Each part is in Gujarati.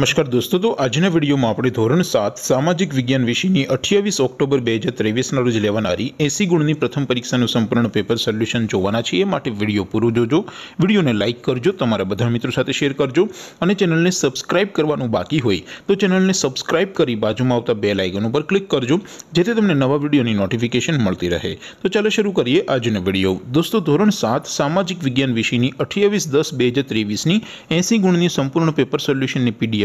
નમસ્કાર દોસ્તો તો આજના વિડીયોમાં આપણે ધોરણ સાત સામાજિક વિજ્ઞાન વિષયની અઠ્યાવીસ ઓક્ટોબર બે હજાર ત્રેવીસના રોજ લેવાનારી એસી ગુણની પ્રથમ પરીક્ષાનું સંપૂર્ણ પેપર સોલ્યુશન જોવાના છીએ એ માટે વિડીયો પૂરો જોજો વિડીયોને લાઇક કરજો તમારા બધા મિત્રો સાથે શેર કરજો અને ચેનલને સબસ્ક્રાઇબ કરવાનું બાકી હોય તો ચેનલને સબસ્ક્રાઇબ કરી બાજુમાં આવતા બે લાઇકન ઉપર ક્લિક કરજો જેથી તમને નવા વિડીયોની નોટિફિકેશન મળતી રહે તો ચાલો શરૂ કરીએ આજનો વિડીયો દોસ્તો ધોરણ સાત સામાજિક વિજ્ઞાન વિષયની અઠ્યાવીસ દસ બે હજાર ત્રેવીસની એસી ગુણની સંપૂર્ણ પેપર સોલ્યુશનની પીડીએફ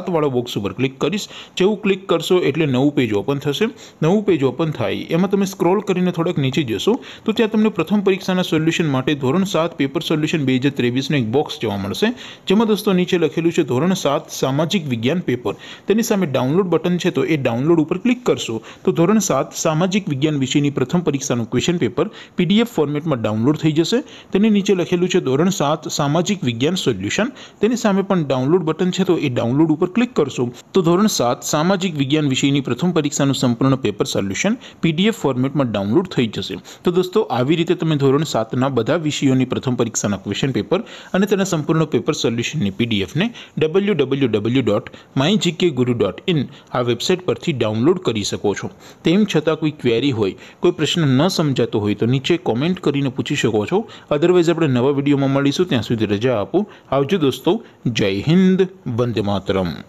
સાતવાળો બોક્સ ઉપર ક્લિક કરીશ જેવું ક્લિક કરશો એટલે નવું પેજ ઓપન થશે નવું પેજ ઓપન થાય એમાં તમે સ્ક્રોલ કરીને થોડાક નીચે જશો તો ત્યાં તમને પ્રથમ પરીક્ષાના સોલ્યુશન માટે ધોરણ સાત પેપર સોલ્યુશન બે હજાર ત્રેવીસનું એક બોક્સ જોવા મળશે જેમાં દોસ્તો નીચે લખેલું છે ધોરણ સાત સામાજિક વિજ્ઞાન પેપર તેની સામે ડાઉનલોડ બટન છે તો એ ડાઉનલોડ ઉપર ક્લિક કરશો તો ધોરણ સાત સામાજિક વિજ્ઞાન વિષયની પ્રથમ પરીક્ષાનું ક્વેશ્ચન પેપર પીડીએફ ફોર્મેટમાં ડાઉનલોડ થઈ જશે તેની નીચે લખેલું છે ધોરણ સાત સામાજિક વિજ્ઞાન સોલ્યુશન તેની સામે પણ ડાઉનલોડ બટન છે તો એ ડાઉનલોડ ઉપર ક્લિક કરશો તો ધોરણ સાત સામાજિક વિજ્ઞાન વિષયની પ્રથમ પરીક્ષાનું સંપૂર્ણ પેપર સોલ્યુશન પીડીએફ ફોર્મેટમાં ડાઉનલોડ થઈ જશે તો દોસ્તો આવી રીતે તમે ધોરણ સાતના બધા વિષયોની પ્રથમ પરીક્ષાના ક્વેશ્ચન પેપર અને તેના સંપૂર્ણ પેપર સોલ્યુશનની પીડીએફને W W W dot my GK guru dot in આ વેબસાઇટ પરથી ડાઉનલોડ કરી શકો છો તેમ છતાં કોઈ ક્વેરી હોય કોઈ પ્રશ્ન ન સમજાતો હોય તો નીચે કોમેન્ટ કરીને પૂછી શકો છો અધરવાઇઝ આપણે નવા વિડીયોમાં મળીશું ત્યાં સુધી રજા આપો આવજો દોસ્તો જય હિન્દ વંદે માતરમ